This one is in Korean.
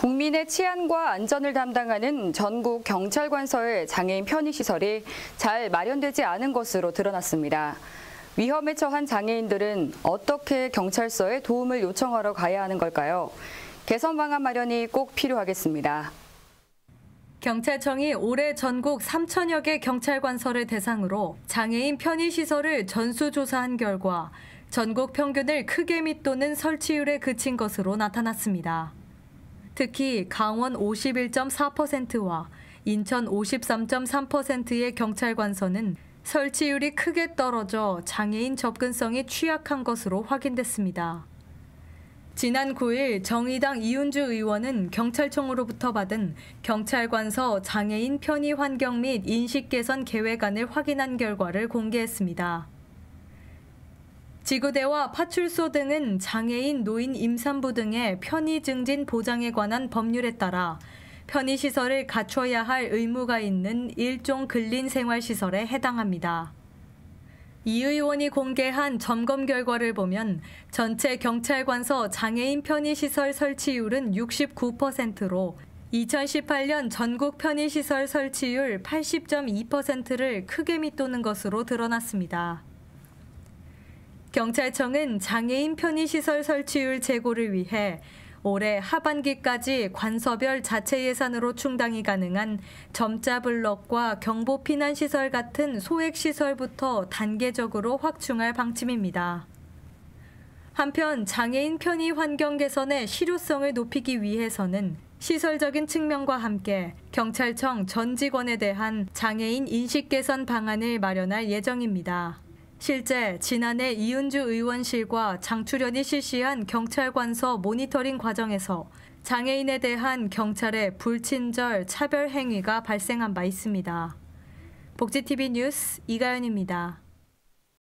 국민의 치안과 안전을 담당하는 전국 경찰관서의 장애인 편의시설이 잘 마련되지 않은 것으로 드러났습니다. 위험에 처한 장애인들은 어떻게 경찰서에 도움을 요청하러 가야 하는 걸까요? 개선 방안 마련이 꼭 필요하겠습니다. 경찰청이 올해 전국 3천여 개 경찰관서를 대상으로 장애인 편의시설을 전수조사한 결과 전국 평균을 크게 밑도는 설치율에 그친 것으로 나타났습니다. 특히 강원 51.4%와 인천 53.3%의 경찰관서는 설치율이 크게 떨어져 장애인 접근성이 취약한 것으로 확인됐습니다. 지난 9일 정의당 이윤주 의원은 경찰청으로부터 받은 경찰관서 장애인 편의 환경 및 인식 개선 계획안을 확인한 결과를 공개했습니다. 지구대와 파출소 등은 장애인, 노인, 임산부 등의 편의 증진 보장에 관한 법률에 따라 편의시설을 갖춰야 할 의무가 있는 일종 근린생활시설에 해당합니다. 이 의원이 공개한 점검 결과를 보면 전체 경찰관서 장애인 편의시설 설치율은 69%로 2018년 전국 편의시설 설치율 80.2%를 크게 밑도는 것으로 드러났습니다. 경찰청은 장애인 편의시설 설치율 제고를 위해 올해 하반기까지 관서별 자체 예산으로 충당이 가능한 점자 블럭과 경보 피난 시설 같은 소액 시설부터 단계적으로 확충할 방침입니다. 한편 장애인 편의 환경 개선의 실효성을 높이기 위해서는 시설적인 측면과 함께 경찰청 전 직원에 대한 장애인 인식 개선 방안을 마련할 예정입니다. 실제 지난해 이은주 의원실과 장출현이 실시한 경찰관서 모니터링 과정에서 장애인에 대한 경찰의 불친절 차별 행위가 발생한 바 있습니다. 복지TV 뉴스 이가연입니다.